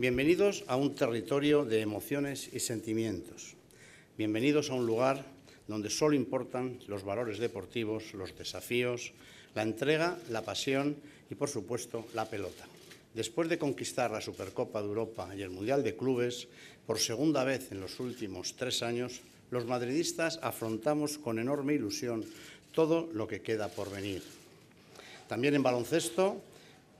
Bienvenidos a un territorio de emociones y sentimientos. Bienvenidos a un lugar donde solo importan los valores deportivos, los desafíos, la entrega, la pasión y, por supuesto, la pelota. Después de conquistar la Supercopa de Europa y el Mundial de Clubes, por segunda vez en los últimos tres años, los madridistas afrontamos con enorme ilusión todo lo que queda por venir. También en baloncesto,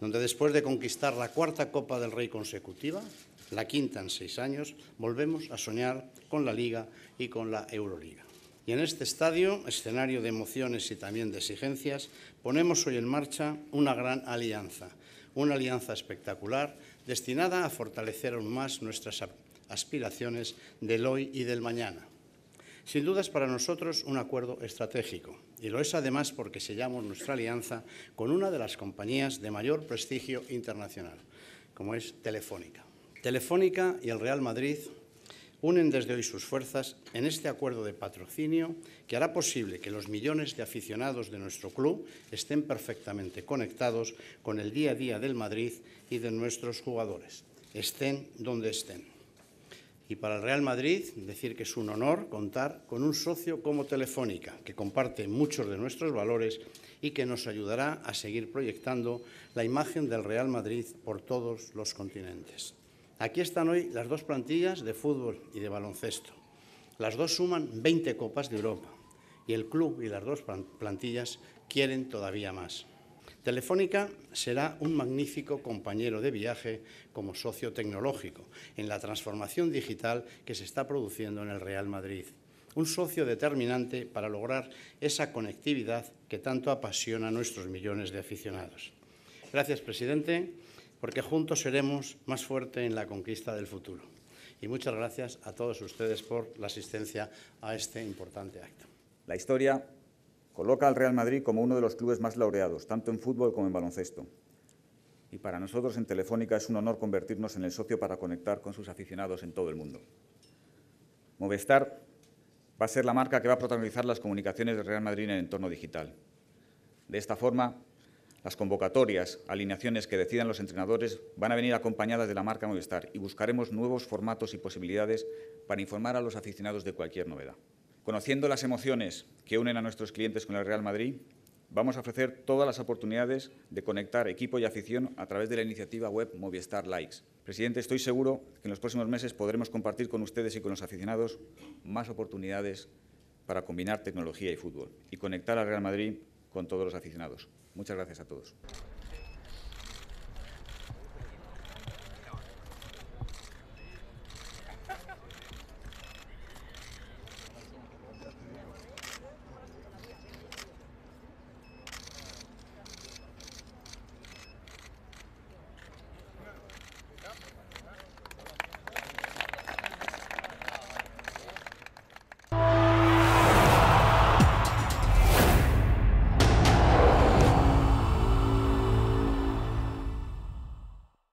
donde después de conquistar la cuarta Copa del Rey consecutiva, la quinta en seis años, volvemos a soñar con la Liga y con la Euroliga. Y en este estadio, escenario de emociones y también de exigencias, ponemos hoy en marcha una gran alianza, una alianza espectacular destinada a fortalecer aún más nuestras aspiraciones del hoy y del mañana. Sin duda es para nosotros un acuerdo estratégico y lo es además porque sellamos nuestra alianza con una de las compañías de mayor prestigio internacional, como es Telefónica. Telefónica y el Real Madrid unen desde hoy sus fuerzas en este acuerdo de patrocinio que hará posible que los millones de aficionados de nuestro club estén perfectamente conectados con el día a día del Madrid y de nuestros jugadores, estén donde estén. Y para el Real Madrid, decir que es un honor contar con un socio como Telefónica, que comparte muchos de nuestros valores y que nos ayudará a seguir proyectando la imagen del Real Madrid por todos los continentes. Aquí están hoy las dos plantillas de fútbol y de baloncesto. Las dos suman 20 copas de Europa y el club y las dos plantillas quieren todavía más. Telefónica será un magnífico compañero de viaje como socio tecnológico en la transformación digital que se está produciendo en el Real Madrid. Un socio determinante para lograr esa conectividad que tanto apasiona a nuestros millones de aficionados. Gracias, presidente, porque juntos seremos más fuertes en la conquista del futuro. Y muchas gracias a todos ustedes por la asistencia a este importante acto. La historia Coloca al Real Madrid como uno de los clubes más laureados, tanto en fútbol como en baloncesto. Y para nosotros en Telefónica es un honor convertirnos en el socio para conectar con sus aficionados en todo el mundo. Movistar va a ser la marca que va a protagonizar las comunicaciones del Real Madrid en el entorno digital. De esta forma, las convocatorias, alineaciones que decidan los entrenadores van a venir acompañadas de la marca Movistar y buscaremos nuevos formatos y posibilidades para informar a los aficionados de cualquier novedad. Conociendo las emociones que unen a nuestros clientes con el Real Madrid, vamos a ofrecer todas las oportunidades de conectar equipo y afición a través de la iniciativa web Movistar Likes. Presidente, estoy seguro que en los próximos meses podremos compartir con ustedes y con los aficionados más oportunidades para combinar tecnología y fútbol y conectar al Real Madrid con todos los aficionados. Muchas gracias a todos.